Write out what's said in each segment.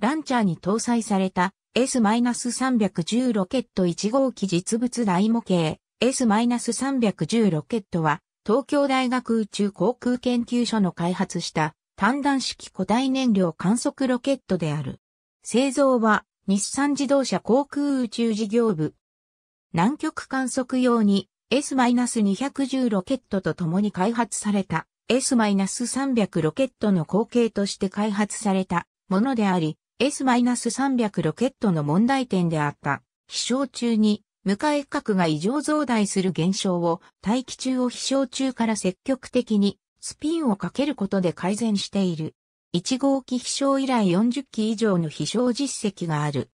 ランチャーに搭載された S-310 ロケット1号機実物大模型 S-310 ロケットは東京大学宇宙航空研究所の開発した単弾式固体燃料観測ロケットである。製造は日産自動車航空宇宙事業部。南極観測用に S-210 ロケットと共に開発された S-300 ロケットの後継として開発されたものであり、S-300 ロケットの問題点であった、飛翔中に、向かい核が異常増大する現象を、大気中を飛翔中から積極的に、スピンをかけることで改善している。1号機飛翔以来40機以上の飛翔実績がある。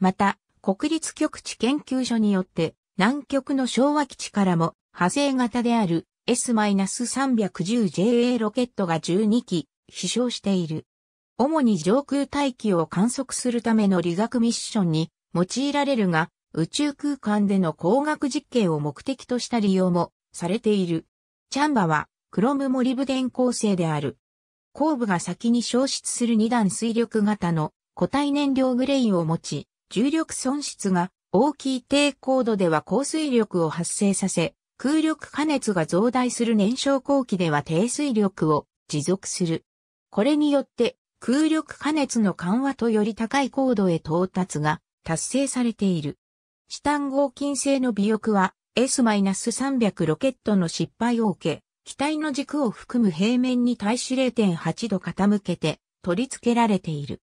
また、国立極地研究所によって、南極の昭和基地からも、派生型である S-310JA ロケットが12機、飛翔している。主に上空大気を観測するための理学ミッションに用いられるが、宇宙空間での工学実験を目的とした利用もされている。チャンバは、クロムモリブデン構成である。後部が先に消失する二段水力型の固体燃料グレイを持ち、重力損失が大きい低高度では降水力を発生させ、空力加熱が増大する燃焼後期では低水力を持続する。これによって空力加熱の緩和とより高い高度へ到達が達成されている。チタン合金製の尾翼は S-300 ロケットの失敗を受け、機体の軸を含む平面に対し0.8度傾けて取り付けられている。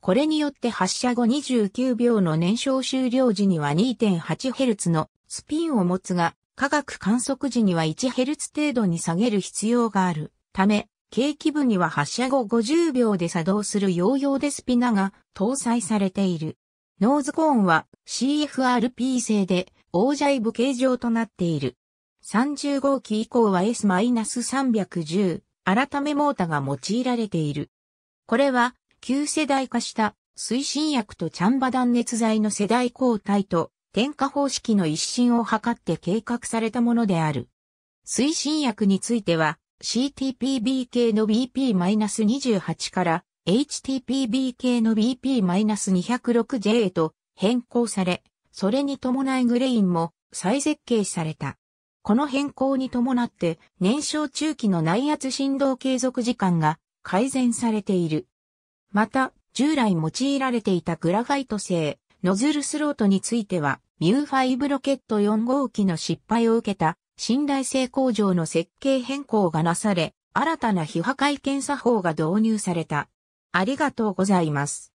これによって発射後29秒の燃焼終了時には 2.8Hz のスピンを持つが、科学観測時には 1Hz 程度に下げる必要があるため、計器部には発射後50秒で作動するヨーヨーデスピナが搭載されている。ノーズコーンは CFRP 製でオージャイブ形状となっている。30号機以降は S-310 改めモータが用いられている。これは旧世代化した推進薬とチャンバ断熱材の世代交代と点火方式の一新を図って計画されたものである。推進薬については CTPB 系の BP-28 から HTPB 系の BP-206J へと変更され、それに伴いグレインも再設計された。この変更に伴って燃焼中期の内圧振動継続時間が改善されている。また、従来用いられていたグラファイト製ノズルスロートについては、ミューファイブロケット4号機の失敗を受けた信頼性向上の設計変更がなされ、新たな非破壊検査法が導入された。ありがとうございます。